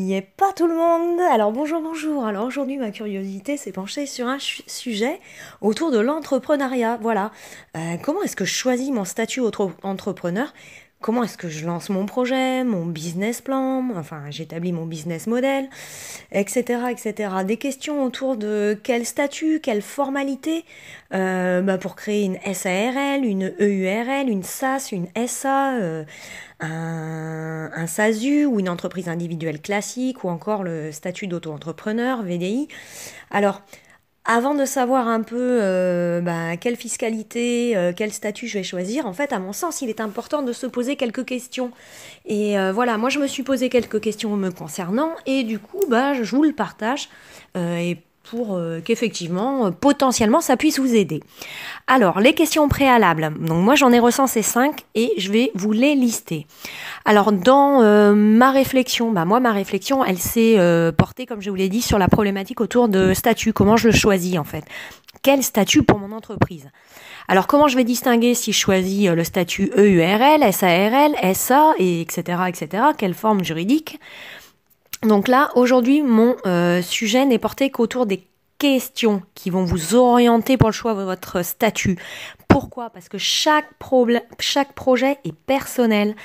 Il n'y est pas tout le monde Alors bonjour, bonjour Alors aujourd'hui, ma curiosité s'est penchée sur un sujet autour de l'entrepreneuriat. Voilà. Euh, comment est-ce que je choisis mon statut entrepreneur comment est-ce que je lance mon projet, mon business plan, enfin j'établis mon business model, etc., etc. Des questions autour de quel statut, quelle formalité euh, bah, pour créer une SARL, une EURL, une SAS, une SA, euh, un, un, SASU ou une entreprise individuelle classique ou encore le statut d'auto-entrepreneur, VDI. Alors, avant de savoir un peu euh, bah, quelle fiscalité, euh, quel statut je vais choisir, en fait, à mon sens, il est important de se poser quelques questions. Et euh, voilà, moi, je me suis posé quelques questions me concernant, et du coup, bah, je vous le partage. et pour euh, qu'effectivement, euh, potentiellement, ça puisse vous aider. Alors, les questions préalables. Donc moi, j'en ai recensé cinq et je vais vous les lister. Alors, dans euh, ma réflexion, bah moi, ma réflexion, elle s'est portée, comme je vous l'ai dit, sur la problématique autour de statut, comment je le choisis en fait. Quel statut pour mon entreprise Alors, comment je vais distinguer si je choisis le statut EURL, SARL, SA, etc., etc., quelle forme juridique donc là, aujourd'hui, mon euh, sujet n'est porté qu'autour des questions qui vont vous orienter pour le choix de votre statut. Pourquoi Parce que chaque, chaque projet est personnel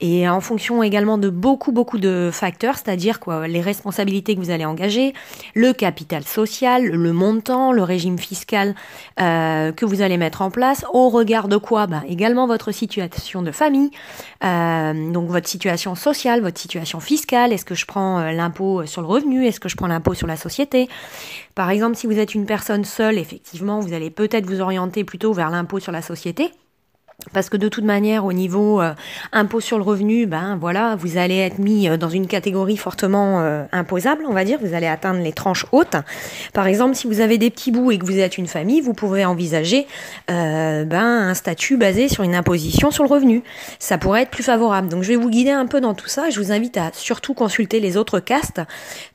et en fonction également de beaucoup, beaucoup de facteurs, c'est-à-dire quoi, les responsabilités que vous allez engager, le capital social, le montant, le régime fiscal euh, que vous allez mettre en place, au regard de quoi bah, Également votre situation de famille, euh, donc votre situation sociale, votre situation fiscale, est-ce que je prends euh, l'impôt sur le revenu, est-ce que je prends l'impôt sur la société Par exemple, si vous êtes une personne seule, effectivement, vous allez peut-être vous orienter plutôt vers l'impôt sur la société. Parce que de toute manière, au niveau euh, impôt sur le revenu, ben voilà, vous allez être mis euh, dans une catégorie fortement euh, imposable, on va dire. Vous allez atteindre les tranches hautes. Par exemple, si vous avez des petits bouts et que vous êtes une famille, vous pouvez envisager ben, un statut basé sur une imposition sur le revenu. Ça pourrait être plus favorable. Donc, je vais vous guider un peu dans tout ça. Je vous invite à surtout consulter les autres castes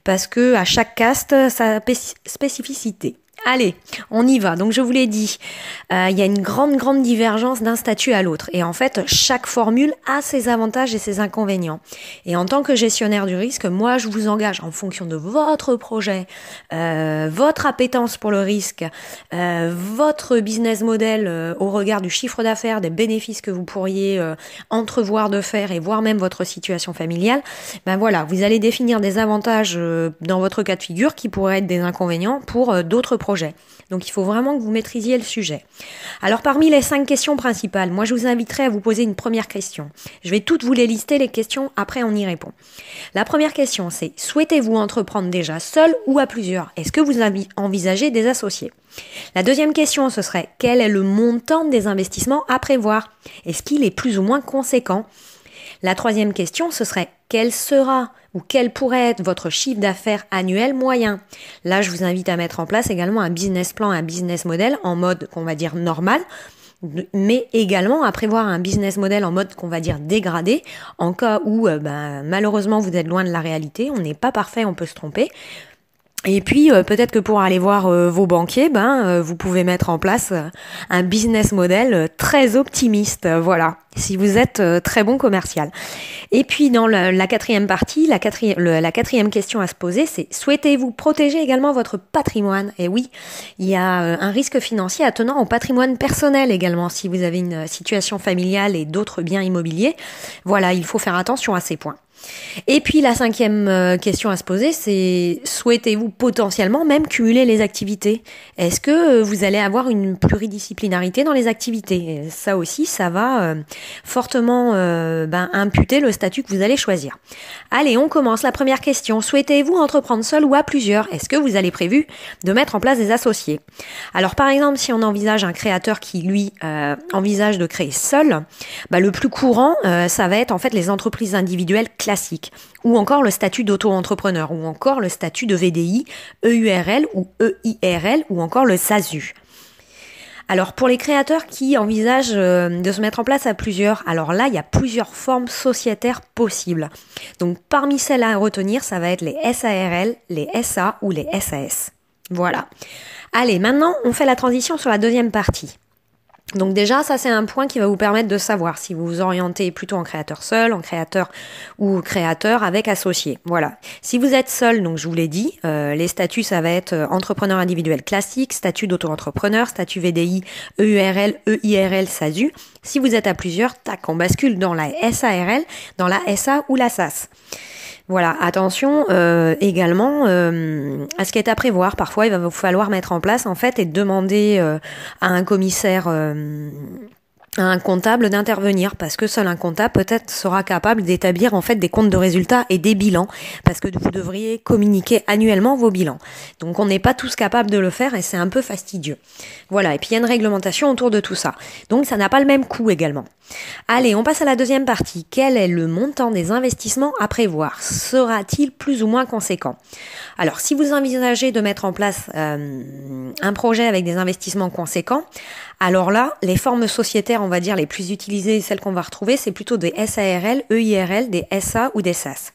parce que à chaque caste sa spécificité. Allez, on y va. Donc je vous l'ai dit, euh, il y a une grande, grande divergence d'un statut à l'autre. Et en fait, chaque formule a ses avantages et ses inconvénients. Et en tant que gestionnaire du risque, moi, je vous engage en fonction de votre projet, euh, votre appétence pour le risque, euh, votre business model au regard du chiffre d'affaires, des bénéfices que vous pourriez entrevoir de faire et voire même votre situation familiale. Ben voilà, vous allez définir des avantages dans votre cas de figure qui pourraient être des inconvénients pour d'autres projets donc il faut vraiment que vous maîtrisiez le sujet. Alors parmi les cinq questions principales, moi je vous inviterai à vous poser une première question. Je vais toutes vous les lister, les questions, après on y répond. La première question c'est, souhaitez-vous entreprendre déjà seul ou à plusieurs Est-ce que vous envisagez des associés la deuxième question, ce serait quel est le montant des investissements à prévoir Est-ce qu'il est plus ou moins conséquent la troisième question, ce serait quel sera ou quel pourrait être votre chiffre d'affaires annuel moyen. Là, je vous invite à mettre en place également un business plan, un business model en mode qu'on va dire normal, mais également à prévoir un business model en mode qu'on va dire dégradé, en cas où euh, ben, malheureusement vous êtes loin de la réalité, on n'est pas parfait, on peut se tromper. Et puis euh, peut-être que pour aller voir euh, vos banquiers, ben euh, vous pouvez mettre en place un business model très optimiste, voilà, si vous êtes très bon commercial. Et puis dans la, quatrième partie, la quatrième, la quatrième question à se poser, c'est souhaitez-vous protéger également votre patrimoine Et oui, il y a un risque financier attenant au patrimoine personnel également si vous avez une situation familiale et d'autres biens immobiliers. Voilà, il faut faire attention à ces points. Et puis la cinquième euh, question à se poser, c'est souhaitez-vous potentiellement même cumuler les activités Est-ce que euh, vous allez avoir une pluridisciplinarité dans les activités Ça aussi, ça va euh, fortement ben, imputer le statut que vous allez choisir. Allez, on commence la première question. Souhaitez-vous entreprendre seul ou à plusieurs Est-ce que vous allez prévu de mettre en place des associés Alors par exemple, si on envisage un créateur qui lui envisage de créer seul, bah, le plus courant, ça va être en fait les entreprises individuelles classiques ou encore le statut d'auto-entrepreneur, ou encore le statut de VDI, EURL ou EIRL, ou encore le SASU. Alors pour les créateurs qui envisagent euh, de se mettre en place à plusieurs, alors là il y a plusieurs formes sociétaires possibles. Donc parmi celles à retenir, ça va être les SARL, les SA ou les SAS. Voilà. Allez, maintenant on fait la transition sur la deuxième partie. Donc déjà, ça c'est un point qui va vous permettre de savoir si vous vous orientez plutôt en créateur seul, en créateur ou créateur avec associé. Voilà. Si vous êtes seul, donc je vous l'ai dit, euh, les statuts ça va être euh, entrepreneur individuel classique, statut d'auto-entrepreneur, statut VDI, EURL, EIRL, SASU. Si vous êtes à plusieurs, tac, on bascule dans la SARL, dans la SA ou la SAS. Voilà, attention euh, également euh, à ce qui est à prévoir. Parfois, il va vous falloir mettre en place en fait et demander euh, à un commissaire un comptable d'intervenir parce que seul un comptable peut-être sera capable d'établir en fait des comptes de résultats et des bilans parce que vous devriez communiquer annuellement vos bilans. Donc on n'est pas tous capables de le faire et c'est un peu fastidieux. Voilà, et puis il y a une réglementation autour de tout ça. Donc ça n'a pas le même coût également. Allez, on passe à la deuxième partie. Quel est le montant des investissements à prévoir Sera-t-il plus ou moins conséquent Alors si vous envisagez de mettre en place euh, un projet avec des investissements conséquents, alors là, les formes sociétaires on va dire, les plus utilisées celles qu'on va retrouver, c'est plutôt des SARL, EIRL, des SA ou des SAS.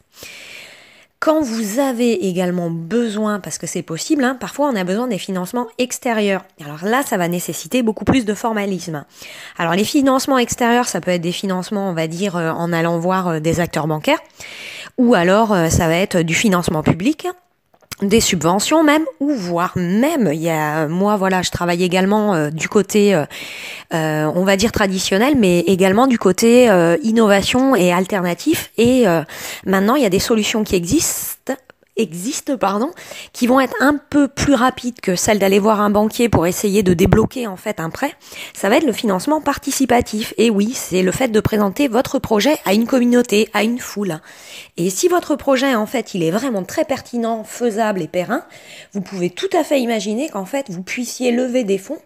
Quand vous avez également besoin, parce que c'est possible, hein, parfois on a besoin des financements extérieurs. Alors là, ça va nécessiter beaucoup plus de formalisme. Alors les financements extérieurs, ça peut être des financements, on va dire, euh, en allant voir euh, des acteurs bancaires, ou alors euh, ça va être du financement public, des subventions même ou voire même il y a moi voilà je travaille également euh, du côté euh, euh, on va dire traditionnel mais également du côté innovation et alternatif et maintenant il y a des solutions qui existent existent, pardon, qui vont être un peu plus rapides que celle d'aller voir un banquier pour essayer de débloquer en fait un prêt, ça va être le financement participatif. Et oui, c'est le fait de présenter votre projet à une communauté, à une foule. Et si votre projet en fait il est vraiment très pertinent, faisable et périn, vous pouvez tout à fait imaginer qu'en fait vous puissiez lever des fonds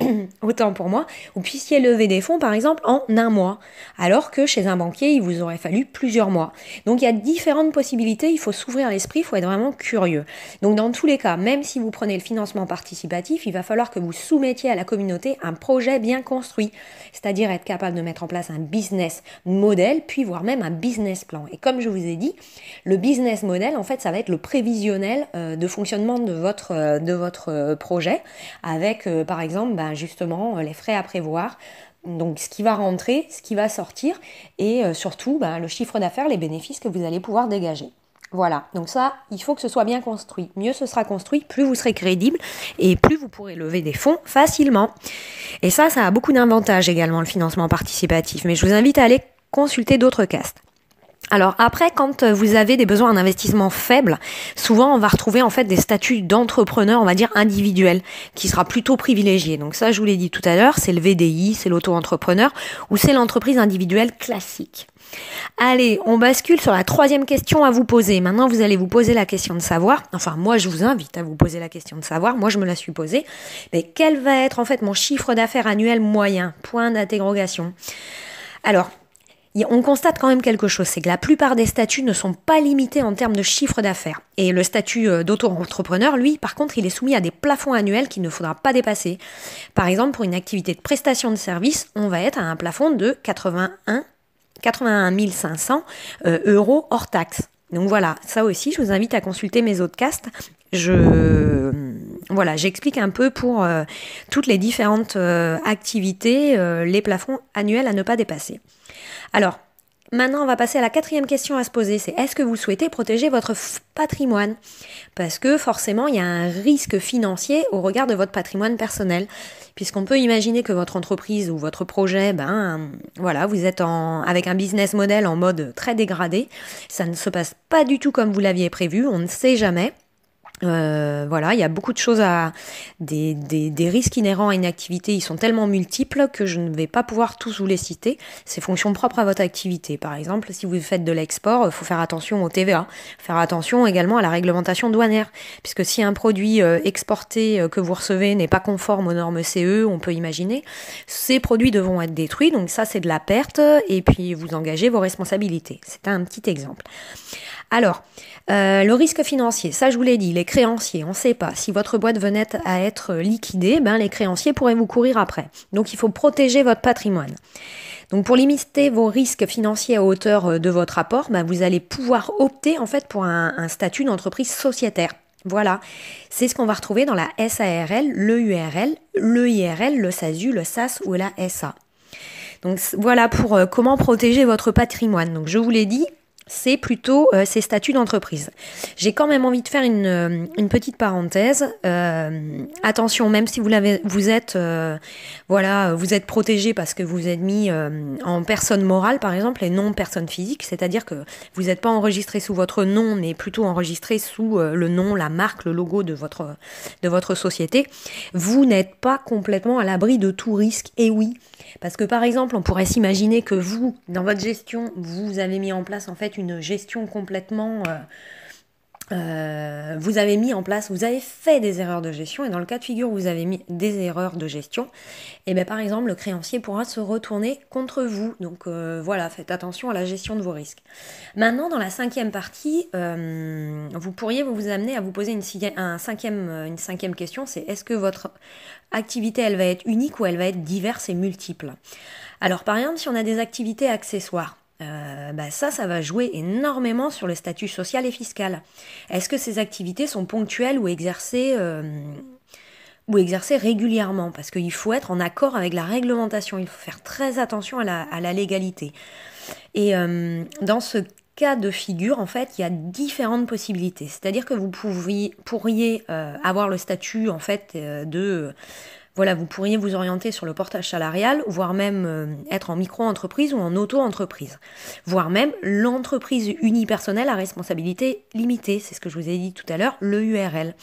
autant pour moi, vous puissiez lever des fonds par exemple en un mois, alors que chez un banquier, il vous aurait fallu plusieurs mois. Donc il y a différentes possibilités, il faut s'ouvrir l'esprit, il faut être vraiment curieux. Donc dans tous les cas, même si vous prenez le financement participatif, il va falloir que vous soumettiez à la communauté un projet bien construit, c'est-à-dire être capable de mettre en place un business model, puis voire même un business plan. Et comme je vous ai dit, le business model, en fait, ça va être le prévisionnel euh, de fonctionnement de votre, euh, de votre euh, projet, avec par exemple... Ben, justement euh, les frais à prévoir, donc ce qui va rentrer, ce qui va sortir et euh, surtout bah, le chiffre d'affaires, les bénéfices que vous allez pouvoir dégager. Voilà, donc ça, il faut que ce soit bien construit. Mieux ce sera construit, plus vous serez crédible et plus vous pourrez lever des fonds facilement. Et ça, ça a beaucoup d'avantages également, le financement participatif. Mais je vous invite à aller consulter d'autres castes. Alors après, quand euh, vous avez des besoins en investissement faibles, souvent on va retrouver en fait des statuts d'entrepreneur, on va dire individuel, qui sera plutôt privilégié. Donc ça, je vous l'ai dit tout à l'heure, c'est le VDI, c'est l'auto-entrepreneur ou c'est l'entreprise individuelle classique. Allez, on bascule sur la troisième question à vous poser. Maintenant, vous allez vous poser la question de savoir, enfin moi je vous invite à vous poser la question de savoir, moi je me la suis posée, mais quel va être en fait mon chiffre d'affaires annuel moyen Point d'interrogation. Alors, on constate quand même quelque chose, c'est que la plupart des statuts ne sont pas limités en termes de chiffre d'affaires. Et le statut euh, d'auto-entrepreneur, lui, par contre, il est soumis à des plafonds annuels qu'il ne faudra pas dépasser. Par exemple, pour une activité de prestation de service, on va être à un plafond de 81, 81 500 euros hors taxe. Donc voilà, ça aussi, je vous invite à consulter mes autres castes. Euh, voilà, j'explique un peu pour euh, toutes les différentes activités les plafonds annuels à ne pas dépasser. Alors, Maintenant, on va passer à la quatrième question à se poser, c'est est-ce que vous souhaitez protéger votre patrimoine Parce que forcément, il y a un risque financier au regard de votre patrimoine personnel, puisqu'on peut imaginer que votre entreprise ou votre projet, ben voilà, vous êtes avec un business model en mode très dégradé, ça ne se passe pas du tout comme vous l'aviez prévu, on ne sait jamais. Euh, voilà, il y a beaucoup de choses à. Des, des, des, risques inhérents à une activité, ils sont tellement multiples que je ne vais pas pouvoir tous vous les citer. C'est fonction propre à votre activité. Par exemple, si vous faites de l'export, il euh, faut faire attention au TVA, faire attention également à la réglementation douanière, puisque si un produit euh, exporté que vous recevez n'est pas conforme aux normes CE, on peut imaginer, ces produits devront être détruits. Donc ça, c'est de la perte, et puis vous engagez vos responsabilités. C'est un petit exemple. Alors, euh, le risque financier, ça je vous l'ai dit, les créanciers, on ne sait pas. Si votre boîte venait à être liquidée, ben, les créanciers pourraient vous courir après. Donc il faut protéger votre patrimoine. Donc pour limiter vos risques financiers à hauteur euh, de votre apport, ben, vous allez pouvoir opter en fait pour un, statut d'entreprise sociétaire. Voilà, c'est ce qu'on va retrouver dans la SARL, le URL, le le SASU, le SAS ou la SA. Donc voilà pour euh, comment protéger votre patrimoine. Donc je vous l'ai dit, c'est plutôt euh, ces statuts d'entreprise. J'ai quand même envie de faire une, euh, petite parenthèse. Euh, attention, même si vous, vous êtes, voilà, êtes protégé parce que vous êtes mis en personne morale, par exemple, et non personne physique, c'est-à-dire que vous n'êtes pas enregistré sous votre nom, mais plutôt enregistré sous le nom, la marque, le logo de votre, de votre société. Vous n'êtes pas complètement à l'abri de tout risque. Et oui, parce que par exemple, on pourrait s'imaginer que vous, dans votre gestion, vous avez mis en place en fait une gestion complètement... Euh, euh, vous avez mis en place, vous avez fait des erreurs de gestion, et dans le cas de figure vous avez mis des erreurs de gestion, et eh bien par exemple le créancier pourra se retourner contre vous. Donc euh, voilà, faites attention à la gestion de vos risques. Maintenant, dans la cinquième partie, vous pourriez vous amener à vous poser une, un cinquième, une cinquième question, c'est est-ce que votre activité elle va être unique ou elle va être diverse et multiple Alors par exemple, si on a des activités accessoires, euh, bah ça, ça va jouer énormément sur le statut social et fiscal. Est-ce que ces activités sont ponctuelles ou exercées, euh, ou exercées régulièrement Parce qu'il faut être en accord avec la réglementation, il faut faire très attention à la, légalité. Et euh, dans ce cas de figure, en fait, il y a différentes possibilités. C'est-à-dire que vous pourriez avoir le statut, en fait, de voilà, vous pourriez vous orienter sur le portage salarial, voire même euh, être en micro-entreprise ou en auto-entreprise, voire même l'entreprise unipersonnelle à responsabilité limitée, c'est ce que je vous ai dit tout à l'heure, le URL,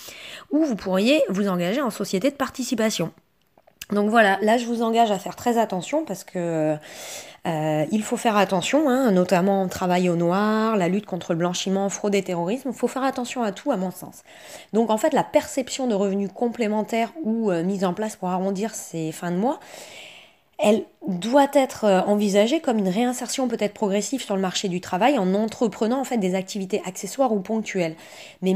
ou vous pourriez vous engager en société de participation. Donc voilà, là je vous engage à faire très attention parce que euh, il faut faire attention, hein, notamment travail au noir, la lutte contre le blanchiment, fraude et terrorisme. Il faut faire attention à tout, à mon sens. Donc en fait, la perception de revenus complémentaires ou mises euh, mise en place pour arrondir ces fins de mois, elle doit être euh, envisagée comme une réinsertion peut-être progressive sur le marché du travail en entreprenant en fait des activités accessoires ou ponctuelles. Mais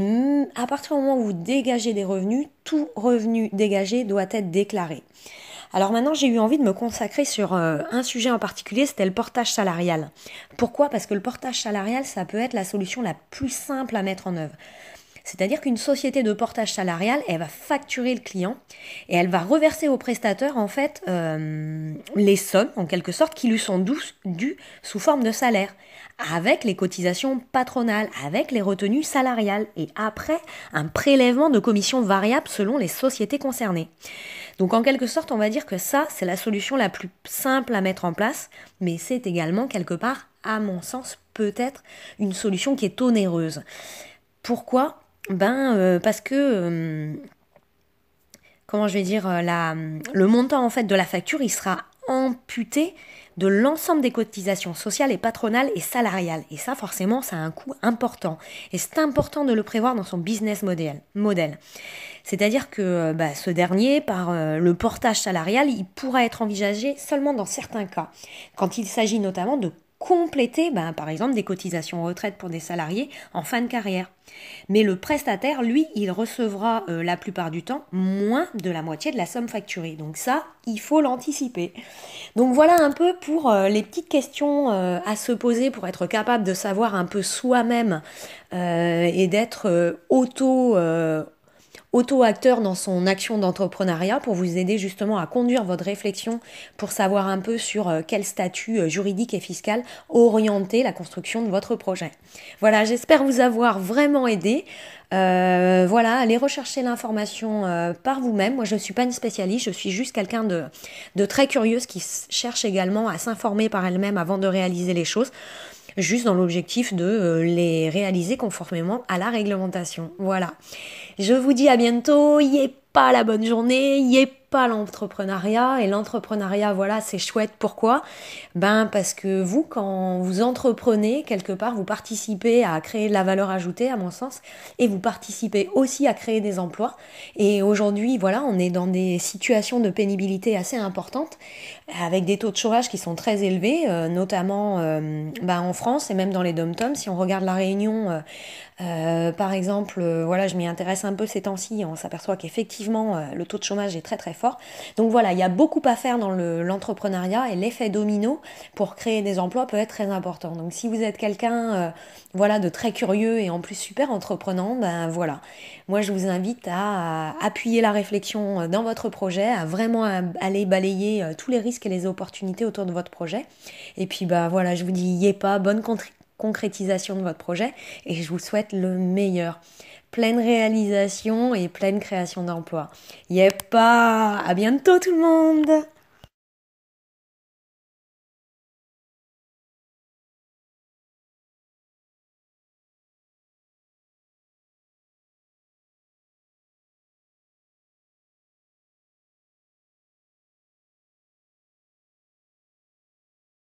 à partir du moment où vous dégagez des revenus, tout revenu dégagé doit être déclaré. Alors maintenant, j'ai eu envie de me consacrer sur euh, un sujet en particulier, c'était le portage salarial. Pourquoi Parce que le portage salarial, ça peut être la solution la plus simple à mettre en œuvre. C'est-à-dire qu'une société de portage salarial, elle va facturer le client et elle va reverser au prestataire en fait euh, les sommes en quelque sorte qui lui sont dues sous forme de salaire, avec les cotisations patronales, avec les retenues salariales et après un prélèvement de commissions variables selon les sociétés concernées. Donc en quelque sorte, on va dire que ça, c'est la solution la plus simple à mettre en place, mais c'est également quelque part, à mon sens, peut-être une solution qui est onéreuse. Pourquoi ben, euh, parce que. Euh, comment je vais dire euh, la, Le montant en fait de la facture, il sera amputé de l'ensemble des cotisations sociales et patronales et salariales. Et ça, forcément, ça a un coût important. Et c'est important de le prévoir dans son business model. modèle C'est-à-dire que bah, ce dernier, par le portage salarial, il pourra être envisagé seulement dans certains cas, quand il s'agit notamment de compléter ben, par exemple des cotisations retraite pour des salariés en fin de carrière. Mais le prestataire, lui, il recevra euh, la plupart du temps moins de la moitié de la somme facturée. Donc ça, il faut l'anticiper. Donc voilà un peu pour euh, les petites questions euh, à se poser pour être capable de savoir un peu soi-même et d'être auto auto-acteur dans son action d'entrepreneuriat pour vous aider justement à conduire votre réflexion pour savoir un peu sur euh, quel statut euh, juridique et fiscal orienter la construction de votre projet. Voilà, j'espère vous avoir vraiment aidé. Euh, voilà, allez rechercher l'information par vous-même. Moi, je ne suis pas une spécialiste, je suis juste quelqu'un de, de très curieuse qui cherche également à s'informer par elle-même avant de réaliser les choses juste dans l'objectif de les réaliser conformément à la réglementation. Voilà. Je vous dis à bientôt, y est pas la bonne journée, y est pas l'entrepreneuriat. Et l'entrepreneuriat, voilà, c'est chouette. Pourquoi Ben parce que vous, quand vous entreprenez quelque part, vous participez à créer de la valeur ajoutée, à mon sens, et vous participez aussi à créer des emplois. Et aujourd'hui, voilà, on est dans des situations de pénibilité assez importantes, avec des taux de chômage qui sont très élevés, euh, notamment euh, ben, en France et même dans les dom-toms. Si on regarde la Réunion, euh, par exemple, voilà, je m'y intéresse un peu ces temps-ci, on s'aperçoit qu'effectivement, le taux de chômage est très très donc voilà, il y a beaucoup à faire dans l'entrepreneuriat et l'effet domino pour créer des emplois peut être très important. Donc si vous êtes quelqu'un euh, voilà, de très curieux et en plus super entreprenant, ben voilà. Moi je vous invite à appuyer la réflexion euh, dans votre projet, à vraiment aller balayer euh, tous les risques et les opportunités autour de votre projet. Et puis ben, voilà, je vous dis, y pas, bonne concrétisation de votre projet et je vous souhaite le meilleur pleine réalisation et pleine création d'emplois. Yep, pas à bientôt tout le monde